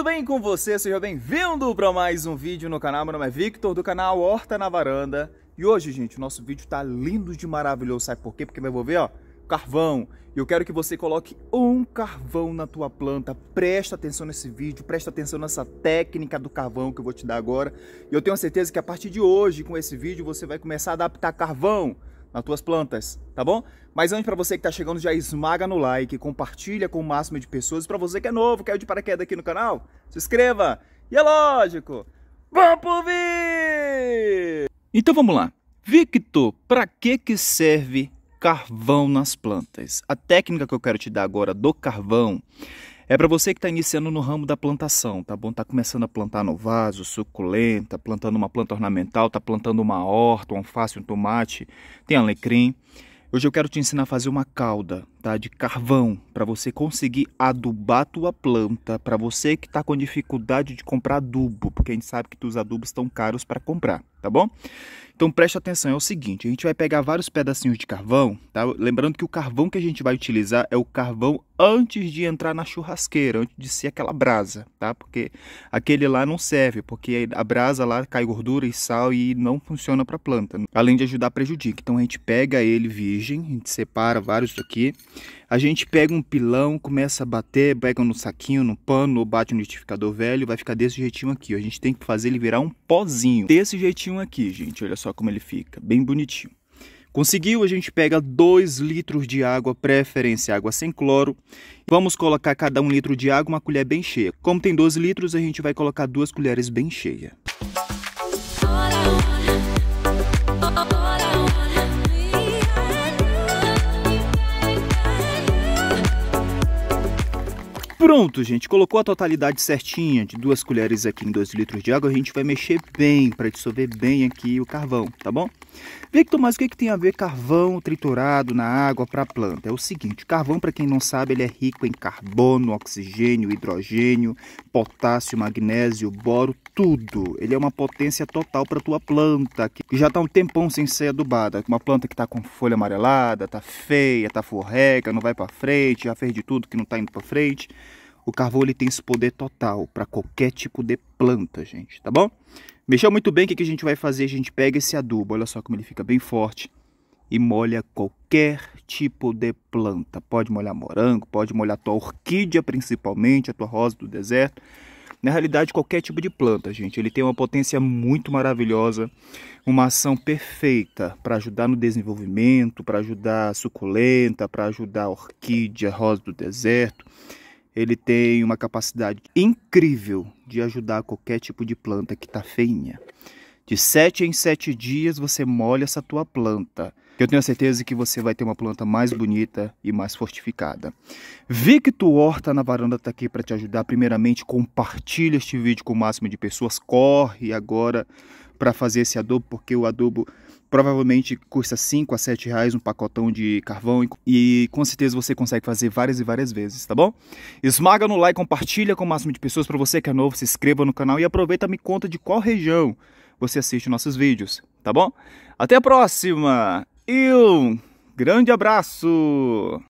tudo bem com você? Seja bem-vindo para mais um vídeo no canal. Meu nome é Victor, do canal Horta na Varanda. E hoje, gente, o nosso vídeo tá lindo de maravilhoso. Sabe por quê? Porque eu envolver, ó, carvão. E eu quero que você coloque um carvão na tua planta. Presta atenção nesse vídeo, presta atenção nessa técnica do carvão que eu vou te dar agora. E eu tenho certeza que a partir de hoje, com esse vídeo, você vai começar a adaptar carvão nas tuas plantas, tá bom? Mas antes, para você que está chegando, já esmaga no like, compartilha com o máximo de pessoas. E Para você que é novo, o de paraquedas aqui no canal, se inscreva. E é lógico, vamos pro vídeo! Então vamos lá. Victor, para que que serve carvão nas plantas? A técnica que eu quero te dar agora do carvão é para você que está iniciando no ramo da plantação, tá bom? Tá começando a plantar no vaso, suculenta, plantando uma planta ornamental, tá plantando uma horta, um alface, um tomate, tem alecrim. Hoje eu quero te ensinar a fazer uma calda, tá? De carvão, para você conseguir adubar a tua planta, para você que está com dificuldade de comprar adubo, porque a gente sabe que os adubos estão caros para comprar, tá bom? Então preste atenção, é o seguinte, a gente vai pegar vários pedacinhos de carvão, tá? Lembrando que o carvão que a gente vai utilizar é o carvão antes de entrar na churrasqueira, antes de ser aquela brasa, tá? Porque aquele lá não serve, porque a brasa lá cai gordura e sal e não funciona para planta, né? além de ajudar prejudica. Então a gente pega ele virgem, a gente separa vários aqui. A gente pega um pilão, começa a bater, pega no saquinho, no pano, ou bate no liquidificador velho, vai ficar desse jeitinho aqui. A gente tem que fazer ele virar um pozinho. Desse jeitinho aqui, gente, olha só só como ele fica, bem bonitinho. Conseguiu, a gente pega 2 litros de água, preferência água sem cloro. Vamos colocar cada um litro de água, uma colher bem cheia. Como tem 12 litros, a gente vai colocar duas colheres bem cheias. Pronto, gente. Colocou a totalidade certinha de duas colheres aqui em 2 litros de água. A gente vai mexer bem para dissolver bem aqui o carvão, tá bom? Victor, mas o que, é que tem a ver carvão triturado na água para a planta? É o seguinte, carvão, para quem não sabe, ele é rico em carbono, oxigênio, hidrogênio, potássio, magnésio, boro, tudo. Ele é uma potência total para tua planta, que já está um tempão sem ser adubada. Uma planta que está com folha amarelada, está feia, está forreca, não vai para frente, já fez de tudo que não está indo para frente. O carvão ele tem esse poder total para qualquer tipo de planta, gente, tá bom? Mexeu muito bem, o que, que a gente vai fazer? A gente pega esse adubo, olha só como ele fica bem forte e molha qualquer tipo de planta. Pode molhar morango, pode molhar tua orquídea principalmente, a tua rosa do deserto. Na realidade, qualquer tipo de planta, gente. Ele tem uma potência muito maravilhosa, uma ação perfeita para ajudar no desenvolvimento, para ajudar a suculenta, para ajudar a orquídea, rosa do deserto. Ele tem uma capacidade incrível de ajudar qualquer tipo de planta que está feinha. De sete em sete dias você molha essa tua planta. Eu tenho certeza que você vai ter uma planta mais bonita e mais fortificada. Victor Horta na varanda está aqui para te ajudar. Primeiramente, compartilha este vídeo com o máximo de pessoas. Corre agora para fazer esse adubo, porque o adubo provavelmente custa 5 a 7 reais um pacotão de carvão e com certeza você consegue fazer várias e várias vezes, tá bom? Esmaga no like, compartilha com o máximo de pessoas, para você que é novo, se inscreva no canal e aproveita me conta de qual região você assiste nossos vídeos, tá bom? Até a próxima e um grande abraço!